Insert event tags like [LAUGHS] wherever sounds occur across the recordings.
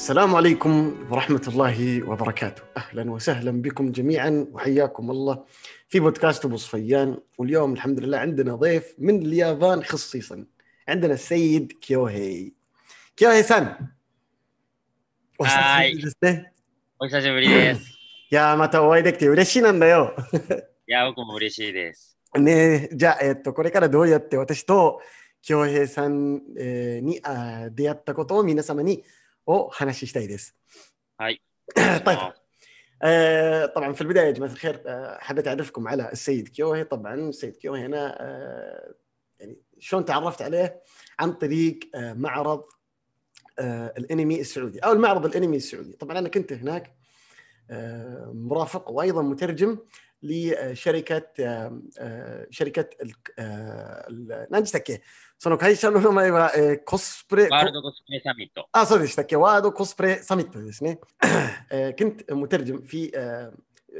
السلام عليكم ورحمة الله وبركاته أهلا وسهلا بكم جميعا وحياكم الله في بودكاست أبو صفيان واليوم الحمد لله عندنا ضيف من اليابان خصيصا عندنا السيد كيوهي كيوهي سان هاي お久しぶりです。いやー、またお会いできて嬉しいなんだよ。いや、僕も嬉しいです。ねじゃあ、えっと、これからどうやって私と京平さん、えー、にあ出会ったことを皆様に [CLEARS THROAT] [LAUGHS] を話したいです。はい [COUGHS] طيب طبعا في البدايه يا جماعه الخير آه، حبيت اعرفكم على السيد كيوهي طبعا السيد كيوهي انا آه، يعني شلون تعرفت عليه عن طريق آه، معرض الانمي السعودي او المعرض الانمي السعودي طبعا انا كنت هناك مرافق وايضا مترجم لشركه شركه نانجي その会社の名前は、えー、コスプレ。ワールドコスプレサミット。あ、そうでしたっけ。ワールドコスプレサミットですね。آه كنت [COUGHS] مترجم في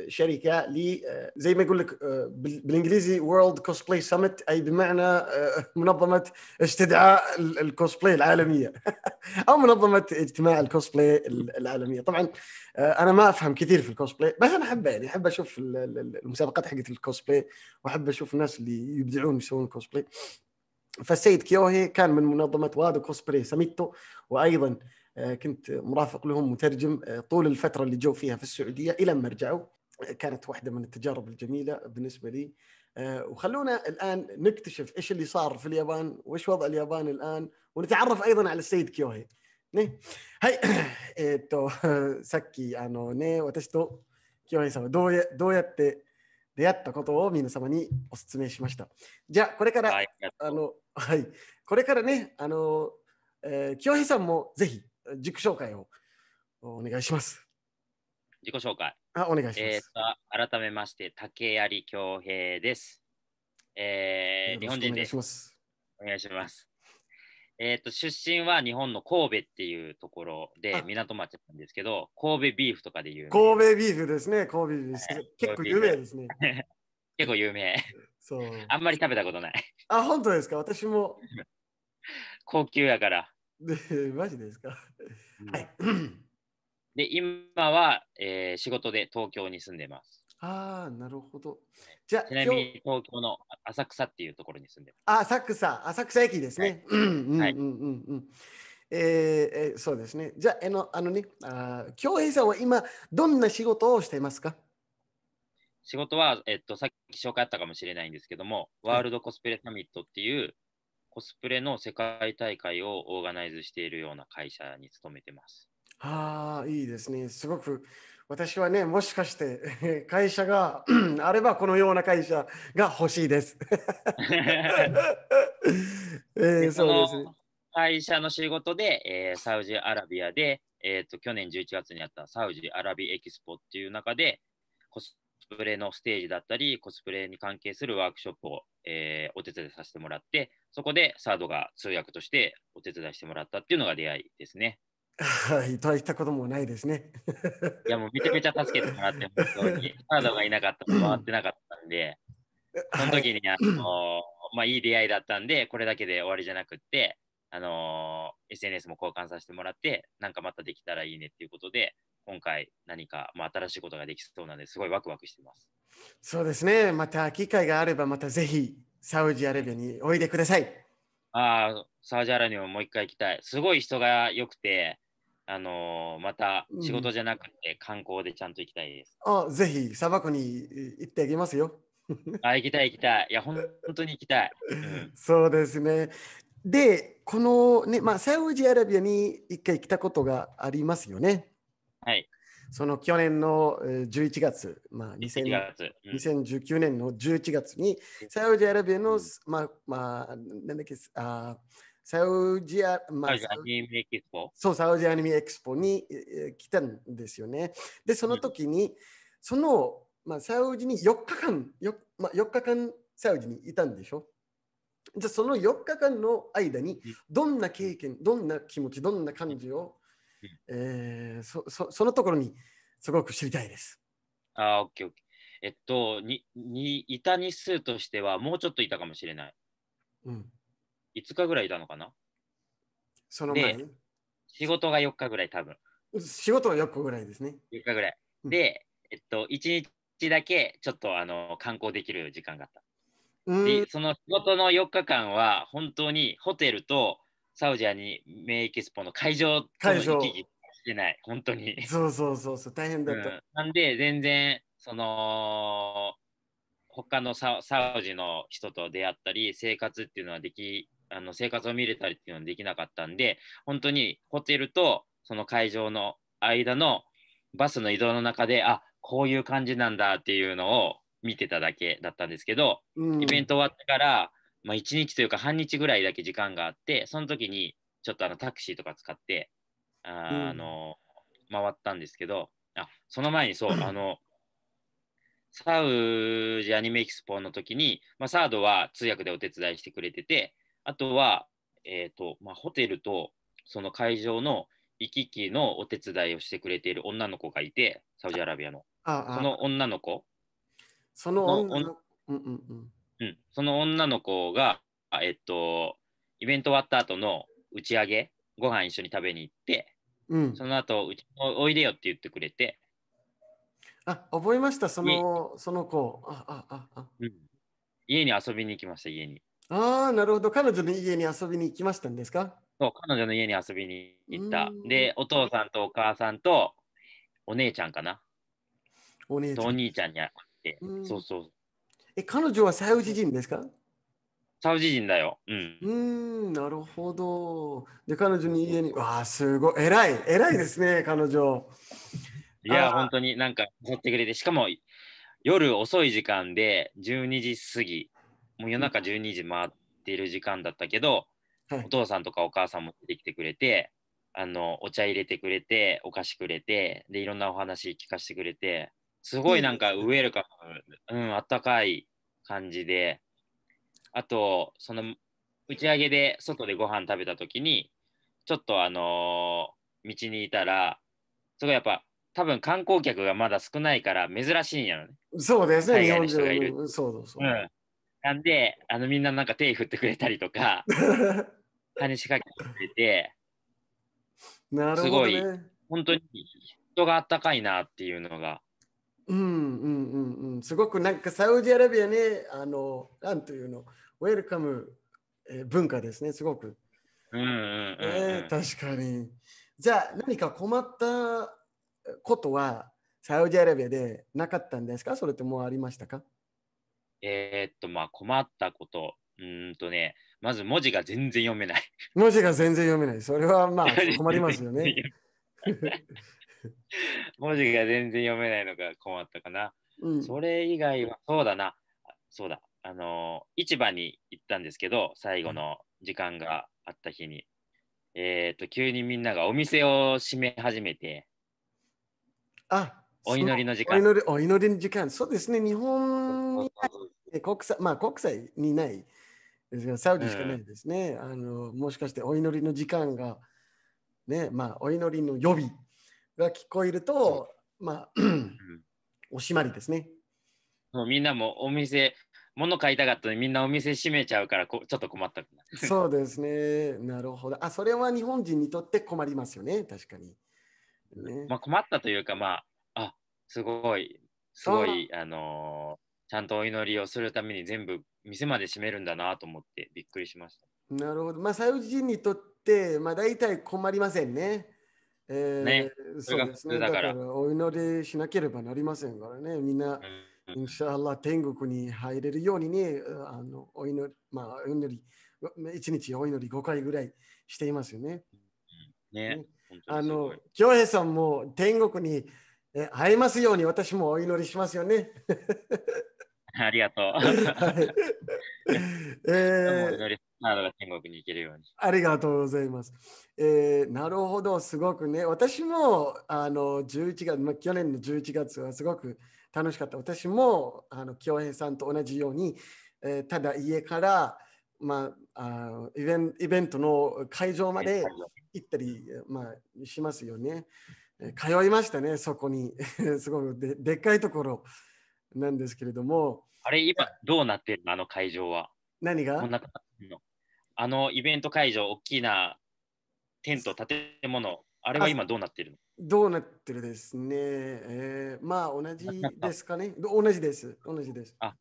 شركه ل زي ما يقول لك بالانجليزي وورلد كوسبلاي سمت اي بمعنى أه، منظمه استدعاء الكوسبلاي العالميه [LAUGHS] او منظمه اجتماع الكوسبلاي العالميه طبعا أه، انا ما افهم كثير في الكوسبلاي بس انا احبه يعني احب اشوف المسابقات حقت الكوسبلاي واحب اشوف الناس اللي يبدعون يسوون كوسبلاي فالسيد كيوهي كان من منظمه وادو كوسبري سميتو وايضا آه، كنت مرافق لهم مترجم آه، طول الفتره اللي جو فيها في السعوديه الى ما رجعوا آه، كانت واحده من التجارب الجميله بالنسبه لي وخلونا الان نكتشف ايش اللي صار في اليابان وايش وضع اليابان الان ونتعرف ايضا على السيد كيوهي ね、はい、えっ、ー、と、さっき、あのね、私と清原さんはどうやどうやって نعم. [COUGHS] [LAUGHS] 出会ったことを皆様にお勧めしました。じゃあ、これから、はい、あの、はい、これからね、あの、えー、清平さんもぜひ、自己紹介をお願いします。自己紹介。あ、お願いします。えー、改めまして、竹槍恭平です。えー、日本人です。お願いします。えっ、ー、と、出身は日本の神戸っていうところで、港町なんですけど、神戸ビーフとかで言う。神戸ビーフですね、神戸ビーフ。結構有名ですね。[LAUGHS] 結構有名。そう。あんまり食べたことない。あ、本当ですか私も。[LAUGHS] 高級やから。[LAUGHS] マジですか、うん、はい。で、今は、えー、仕事で東京に住んでます。ああ、なるほど。じゃちなみに東京の浅草っていうところに住んでます。浅草、浅草駅ですね。はい、うんうんうんうん。えそうですね。じゃあ、のあのね、恭平さんは今、どんな仕事をしていますか仕事は、えっと、さっき紹介あったかもしれないんですけども、ワールドコスプレサミットっていう、コスプレの世界大会をオーガナイズしているような会社に勤めてます。ああ、いいですね。すごく私はね、もしかして [LAUGHS] 会社が [CLEARS THROAT] あればこのような会社が欲しいです。[LAUGHS] えー、そうですね。会社の仕事で、えー、サウジアラビアで、えーと、去年11月にあったサウジアラビエキスポっていう中で、コスプレのステージだったり、コスプレに関係するワークショップを、えー、お手伝いさせてもらって、そこでサードが通訳としてお手伝いしてもらったっていうのが出会いですね。はい、いただったこともないですね。いや、もうめちゃめちゃ助けてもらって、本当に。カードがいなかったと回ってなかったんで、その時に、あのまあ、いい出会いだったんで、これだけで終わりじゃなくって、あの SNS も交換させてもらって、なんかまたできたらいいねっていうことで、今回何か、まあ、新しいことができそうなんですごいワクワクしてます。そうですね。また機会があれば、またぜひサウジアラビアにおいでください。ああ、サウジアラにももう一回行きたい。すごい人が良くて、あのー、また仕事じゃなくて観光でちゃんと行きたいです。うん、あぜひ、砂漠に行ってあげますよ。[LAUGHS] あ行きたい行きたい。いや、本当に行きたい。そうですね。で、このね、まあ、サウジアラビアに一回来たことがありますよね。はい。その去年の11月、まあ、2 0 1 9年の11月に、サウジアラビアの、うん、まあ、まあ、なんだっけ、あサウジア、まあ、アニメエクスポそう、サウジアニメエクスポに、えー、来たんですよね。で、その時に、うん、その、まあ、サウジに4日間、よまあ、4日間サウジにいたんでしょじゃその4日間の間にどんな経験、どんな気持ち、どんな感じをえー、そそそのところにすごく知りたいです。あー、オッケーえっと、に、に、いた日数としては、もうちょっといたかもしれない。うん。5日ぐらいいたのかなその前に仕事が4日ぐらい、多分。仕事は4日ぐらいですね。4日ぐらい。で、うん、えっと、1日だけ、ちょっと、あの、観光できる時間があった。で、その仕事の4日間は、本当にホテルと、サウジアにメエキスポの会場会場してない本当にそうそうそうそう大変だった、うん、なんで全然その他のササウジの人と出会ったり生活っていうのはできあの生活を見れたりっていうのはできなかったんで本当にホテルとその会場の間のバスの移動の中であこういう感じなんだっていうのを見てただけだったんですけど、うん、イベント終わってからまあ、1日というか半日ぐらいだけ時間があってその時にちょっとあのタクシーとか使ってあの、うん、回ったんですけどあその前にそうあのサウジアニメエキスポの時に、まあ、サードは通訳でお手伝いしてくれててあとは、えーとまあ、ホテルとその会場の行き来のお手伝いをしてくれている女の子がいてサウジアラビアのその女の子その女の子、うんうんうん、うん、その女の子が、えっと、イベント終わった後の打ち上げ、ご飯一緒に食べに行って、うん、その後うちおいでよって言ってくれて。あ、覚えました、そのその子ああああ、うん。家に遊びに行きました、家に。ああ、なるほど。彼女の家に遊びに行きましたんですかそう、彼女の家に遊びに行った。で、お父さんとお母さんとお姉ちゃんかな。お姉ちゃん。お兄ちゃんに会って。そうそう。え、彼女はサウジ人ですかサウジ人だよ。うん。うんなるほど。で、彼女に家に、わあ、すごい、偉い、偉いですね、彼女。いや、本当になんか、誘ってくれて、しかも、夜遅い時間で、12時過ぎ、もう夜中12時回っている時間だったけど、うん、お父さんとかお母さんも出てきてくれて、あの、お茶入れてくれて、お菓子くれて、で、いろんなお話聞かせてくれて、すごいなんか、ウェルカム、うん、あったかい感じで、あと、その打ち上げで外でご飯食べた時に、ちょっとあのー、道にいたら、すごいやっぱ、多分観光客がまだ少ないから珍しいんやろね。そうですね、日本人がいる。そうそうそう。うん、なんで、あのみんななんか手振ってくれたりとか、話しかけてくれて、なるほど、ね、すごい、本当に人があったかいなっていうのがうんうんうんうん、すごくなんかサウジアラビアね、あの、なんというの、ウェルカム、え文化ですね、すごく。うんうんうんえ確かに。じゃあ何か困ったことはサウジアラビアでなかったんですかそれともありましたかえー、っと、まあ困ったこと、うんとね、まず文字が全然読めない。文字が全然読めない。それはまあ困りますよね。[LAUGHS] [LAUGHS] 文字が全然読めないのが困ったかな。うん、それ以外は、そうだな。そうだ。あのー、市場に行ったんですけど、最後の時間があった日に。えっ、と、急にみんながお店を閉め始めて。あお祈りの時間。お祈りお祈りの時間。そうですね、日本に国際、まあ国際にないですが、サウジしかないですね、うん、あの。もしかしてお祈りの時間が、ね、まあお祈りの予備が聞こえると、まあ、おしまりですね。もうみんなもお店、物買いたかったのでみんなお店閉めちゃうからこちょっと困ったそうですね。なるほど。あ、それは日本人にとって困りますよね。確かに。ね、まあ困ったというか、まあ、あ、すごい、すごい、あのー、ちゃんとお祈りをするために全部店まで閉めるんだなと思ってびっくりしました。なるほど。まあ、サウジ人にとって、まあ、大体困りませんね。えー、ね、そうですね。だから、お祈りしなければなりませんからね。みんな、うん、インシャーラ天国に入れるようにね、あのお祈り、まあ、お祈り、一日お祈り5回ぐらいしていますよね。ね。ねあの、京平さんも天国に会えますように私もお祈りしますよね。ありがとう。[LAUGHS] え天国に行けるように。ありがとうございます。えー、なるほど、すごくね。私もあの11月、ま去年の11月はすごく楽しかった。私もあの京平さんと同じように、えー、ただ家から、まあ、あイベンイベントの会場まで行ったり、まあ、しますよね。通いましたね、そこに。[LAUGHS] すごくででっかいところなんですけれども。あれ、今、どうなってるのあの会場は。何があのイベント会場、大きなテント、建物、あれは今どうなってるのどうなってるですね。えー、まあ、同じですかね。同じです。同じです。あ、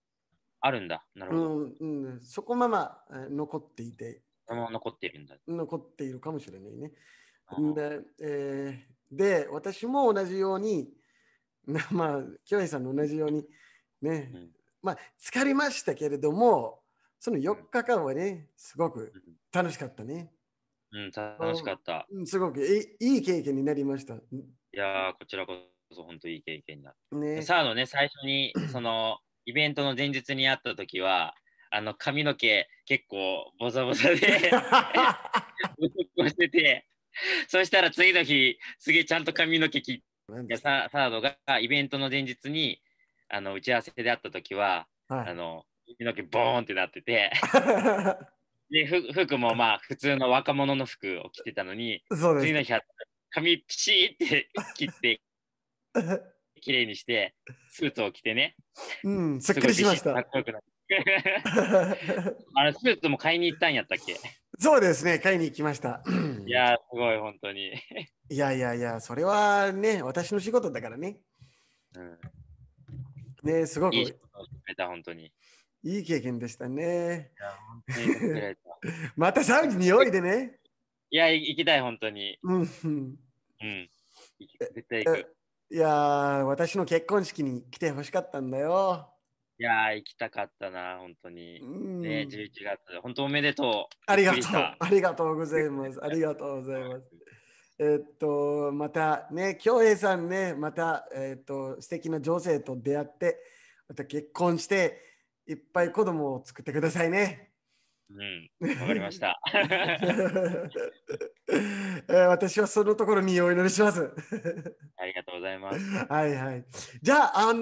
あるんだ。なるほど。うん、うん、そこまま残っていて。残ってるんだ。残っているかもしれないね。で,、えー、で、私も同じように、[LAUGHS] まあ、ョエさんの同じように、ね、うんまあ、疲れましたけれども、その4日間はね、すごく楽しかったね。うん、楽しかった。すごくいい経験になりました。いやこちらこそ本当いい経験になった。ね、サードね、最初に、[CLEARS THROAT] その、イベントの前日に会った時は、あの、髪の毛結構ボサボサで、ボ [LAUGHS] サしてて、そしたら次の日、すげえちゃんと髪の毛切って、サードがイベントの前日に、あの打ち合わせで会った時は、はい、あの髪の毛ボーンってなってて [LAUGHS] で服もまあ普通の若者の服を着てたのに次の日は髪ピシーって切って [LAUGHS] 綺麗にしてスーツを着てね、うん、すっきりしました。[LAUGHS] あれスーツも買いに行ったんやったっけそうですね、買いに行きました。いやすごい、本当に。いやいやいや、それはね、私の仕事だからね。うんねすごくいいた、本当に。いい経験でしたね。[LAUGHS] またサウジにおいでね。いや、行きたい、本当に。うん。うん。絶対行く。いや私の結婚式に来てほしかったんだよ。いや行きたかったな、本当に。ね、11月、本当おめでとう。ありがとう。ありがとうございます。ありがとうございます。えっと、またね、恭平さんね、また、えっと、素敵な女性と出会って、また結婚して、いっぱい子供を作ってくださいね。うん、わかりました。[LAUGHS] 私はそのところにお祈りします。[LAUGHS] ありがとうございます。はいはい。じゃあ、あの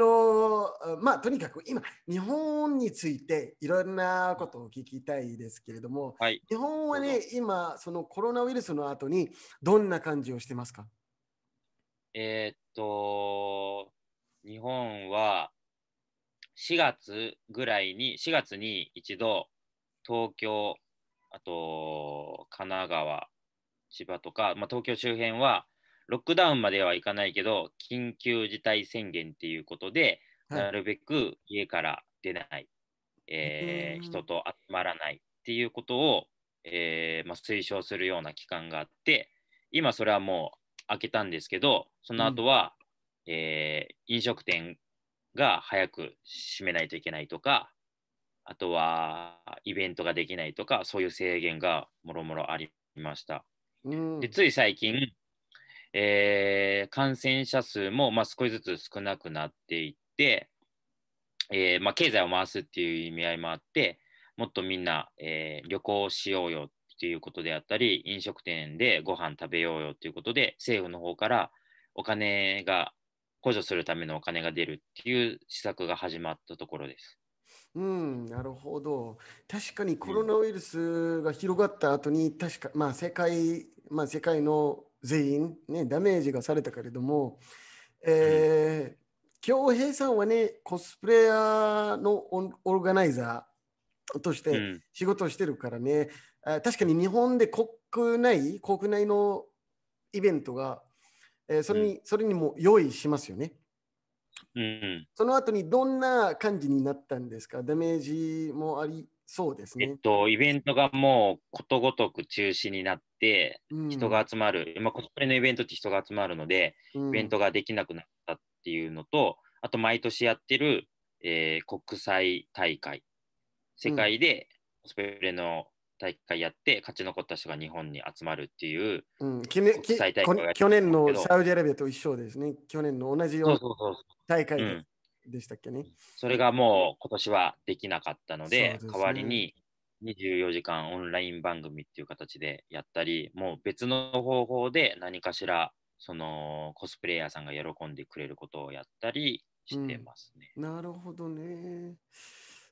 ー、まあ、とにかく今、日本についていろんなことを聞きたいですけれども、はい、日本はね、今、そのコロナウイルスの後にどんな感じをしてますかえっと、日本は4月ぐらいに、4月に一度、東京、あと神奈川、千葉とか、まあ、東京周辺はロックダウンまではいかないけど、緊急事態宣言っていうことで、はい、なるべく家から出ない、えー、人と集まらないっていうことを、えー、まあ、推奨するような期間があって、今それはもう開けたんですけど、その後は、うん、えー、飲食店が早く閉めないといけないとか、あとはイベントができないとか、そういう制限がもろもろありました。うん、でつい最近、えー、感染者数も、まあ、少しずつ少なくなっていって、えー、まあ、経済を回すっていう意味合いもあって、もっとみんな、えー、旅行しようよっていうことであったり、飲食店でご飯食べようよっていうことで、政府の方からお金が補助するためのお金が出るっていう施策が始まったところです。うん、なるほど。確かにコロナウイルスが広がった後に、確か、まあ、世界、まあ、世界の全員、ね、ダメージがされたけれども、えー、京平さんはね、コスプレイヤーのオルガナイザーとして仕事をしてるからね、うん、確かに日本で国内、国内のイベントが、えー、それに、うん、それにも用意しますよね。うん、その後にどんな感じになったんですかダメージもありそうですね。えっと、イベントがもうことごとく中止になって、人が集まる、うん、まあ、コスプレのイベントって人が集まるので、うん、イベントができなくなったっていうのと、あと毎年やってる、えー、国際大会、世界でコスプレの大会やって、勝ち残った人が日本に集まるっていう、うん、国際大会去年のサウジアラビアと一緒ですね、去年の同じような。そうそうそう大会で,、でしたっけね。それがもう今年はできなかったので、でね、代わりに24時間オンライン番組っていう形でやったり、もう別の方法で何かしらそのコスプレイヤーさんが喜んでくれることをやったりしてますね。うん、なるほどね。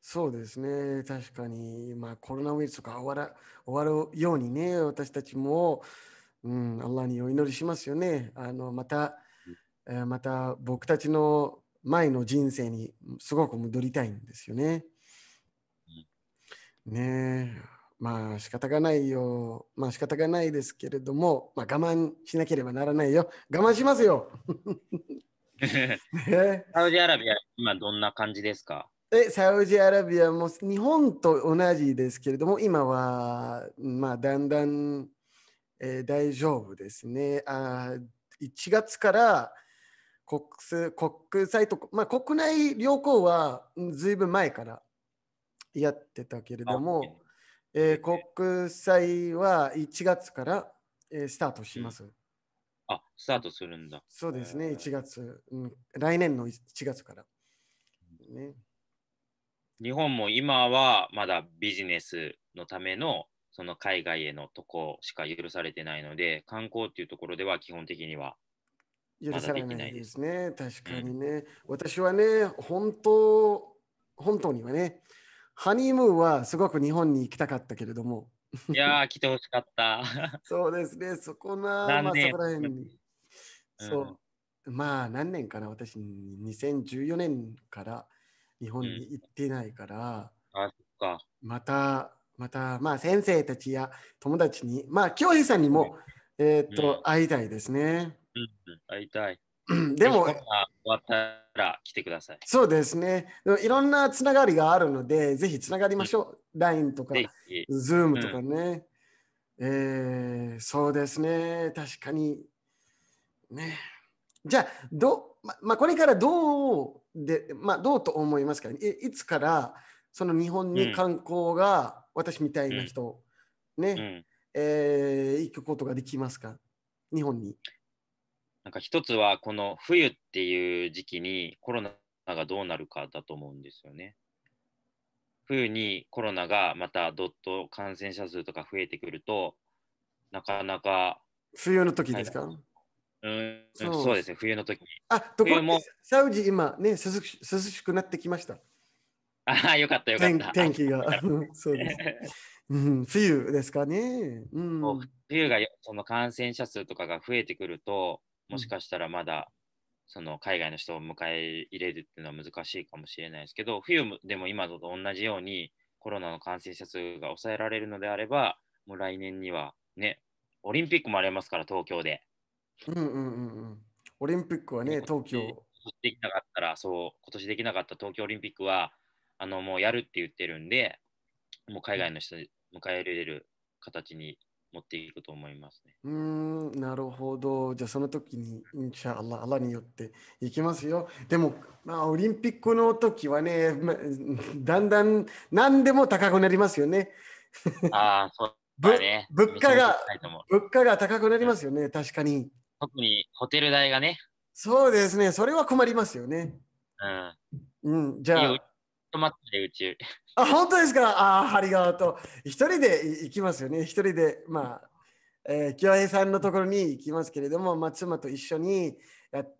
そうですね、確かに、まあ、コロナウイルスが終わら終わるようにね、私たちも、うん、アッにお祈りしますよね。あのまたまた僕たちの前の人生にすごく戻りたいんですよね。ねえまあ仕方がないよまあ仕方がないですけれども、まあ、我慢しなければならないよ我慢しますよ [LAUGHS] サウジアラビア今どんな感じですかえサウジアラビアも日本と同じですけれども今は、まあ、だんだん、えー、大丈夫ですねあ1月から国国際と、まあ、国内旅行はずいぶん前からやってたけれども、えー、国際は1月から、えー、スタートします、うん、あ、スタートするんだ。そうですね、1月、うん、来年の1月から。ね、日本も今はまだビジネスのためのその海外への渡航しか許されてないので、観光っていうところでは基本的には許されないですね。ま、す確かにね、うん、私はね、本当、本当にはね、ハニームーンはすごく日本に行きたかったけれども。いや来てほしかった。[LAUGHS] そうですね、そこな、まあ、そこら辺に。うん、そう。まあ、何年かな、私、2014年から日本に行ってないから、うん、あそっかまた、また、まあ、先生たちや友達に、まあ、教師さんにも、えっと、会いたいですね。うん、会いたい。でも、終わったら来てください。そうですね。いろんなつながりがあるので、ぜひつながりましょう。うん、LINE とか、Zoom とかね、うん、えー、そうですね。確かに。ね。じゃあ、どままあ、これからどうで、まあ、どうと思いますかいいつからその日本に観光が私みたいな人、うん、ね、うん、えー、行くことができますか日本に。なんか一つはこの冬っていう時期にコロナがどうなるかだと思うんですよね。冬にコロナがまたどっと感染者数とか増えてくるとなかなか冬の時ですか、うん、そうそうですね、冬の時あ、ところもサウジ今ね涼し、涼しくなってきました。ああ、よかったよかった。天気が。そうです、うん。冬ですかね。うん、冬がその感染者数とかが増えてくると、もしかしたらまだ、その海外の人を迎え入れるっていうのは難しいかもしれないですけど、冬でも今と同じようにコロナの感染者数が抑えられるのであれば、もう来年にはね、オリンピックもありますから、東京で。うんうんうんうん。オリンピックはね、東京。できなかったら、そう、今年できなかった東京オリンピックは、あの、もうやるって言ってるんで、もう海外の人に迎え入れる形に持っていくと思いますね。うん、なるほど。じゃあその時に、インシャアラ、アラによっていきますよ。でも、まあ、オリンピックの時はね、まだんだん何でも高くなりますよね。ああ、そうね。物価が、物価が高くなりますよね、確かに。特にホテル代がね。そうですね、それは困りますよね。うん。うん、じゃあ。ちょっと待って、うち。あ本当ですかあありがとう。一人で行きますよね。一人で、まあ、えー、清平さんのところに行きますけれども、まあ、妻と一緒に、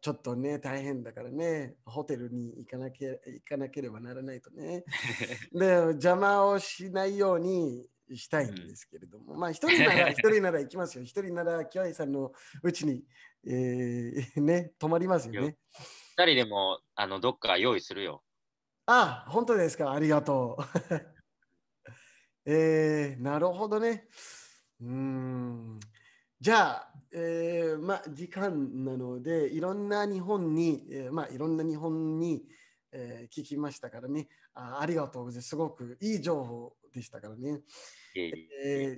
ちょっとね、大変だからね、ホテルに行かなけ行かなければならないとね。[LAUGHS] で、邪魔をしないようにしたいんですけれども、うん、まあ、一人なら、[LAUGHS] 一人なら行きますよ。一人なら、清エさんのうちに、えー、ね、泊まりますよね。二人でも、あの、どっか用意するよ。あ、本当ですか。ありがとう。[LAUGHS] えー、なるほどね。うん。じゃあ、えー、ま時間なので、いろんな日本に、えー、まいろんな日本に、えー、聞きましたからねあ。ありがとうございます。すごくいい情報でしたからね。え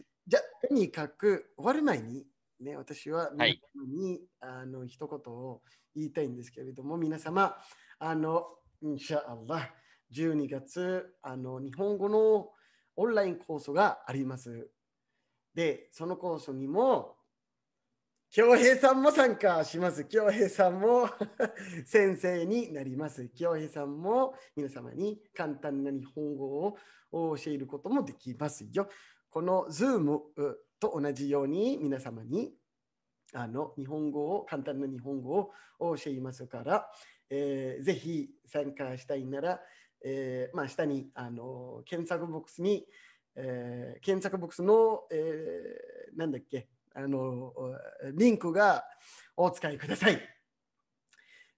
ー、じゃあ、とにかく終わる前に、ね、私は皆様に、はい、あの一言を言いたいんですけれども、皆様、あのインシャアラ12月あの日本語のオンラインコースがありますでそのコースにも京平さんも参加します京平さんも [LAUGHS] 先生になります京平さんも皆様に簡単な日本語を教えることもできますよこの Zoom と同じように皆様にあの日本語を簡単な日本語を教えますからえー、ぜひ参加したいなら、えーまあ、下にあの検索ボックスに、えー、検索ボックスの、えー、なんだっけあのリンクがお使いください。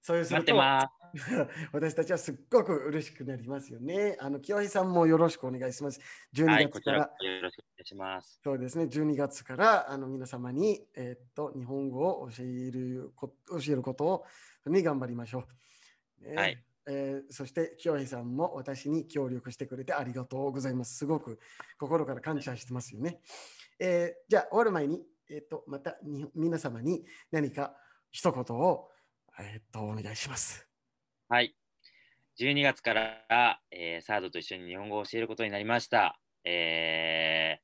そういうすると待ってます。[LAUGHS] 私たちはすっごく嬉しくなりますよね。あの清井さんもよろしくお願いします。12月から、はい、よろしくお願いします。そうですね。12月からあの皆様にえー、っと日本語を教える教えることをに頑張りましょう。ね、はい。えー、そして清井さんも私に協力してくれてありがとうございます。すごく心から感謝してますよね。えー、じゃあ終わる前に、えー、っとまた皆様に何か一言を、えっとお願いします。はい。12月から、えー、サードと一緒に日本語を教えることになりました。え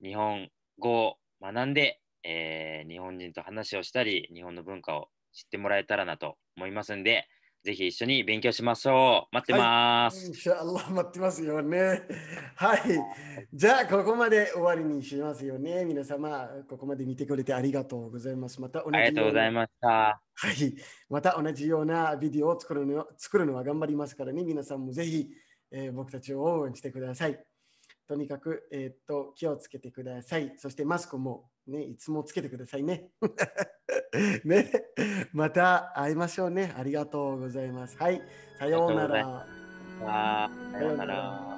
ー、日本語を学んで、えー、日本人と話をしたり、日本の文化を知ってもらえたらなと思いますんで、ぜひ一緒に勉強しましょう。待ってます。はい、待ってますよね。はい。じゃあ、ここまで終わりにしますよね。皆様、ここまで見てくれてありがとうございます。また同じありがとうございました。はい。また同じようなビデオを作るの作るのは頑張りますからね。皆さんもぜひ、えー、僕たちを応援してください。とにかく、えー、っと気をつけてください。そしてマスクもね、いつもつけてくださいね。[LAUGHS] ね、また会いましょうね。ありがとうございます。はい、さようなら。さようなら。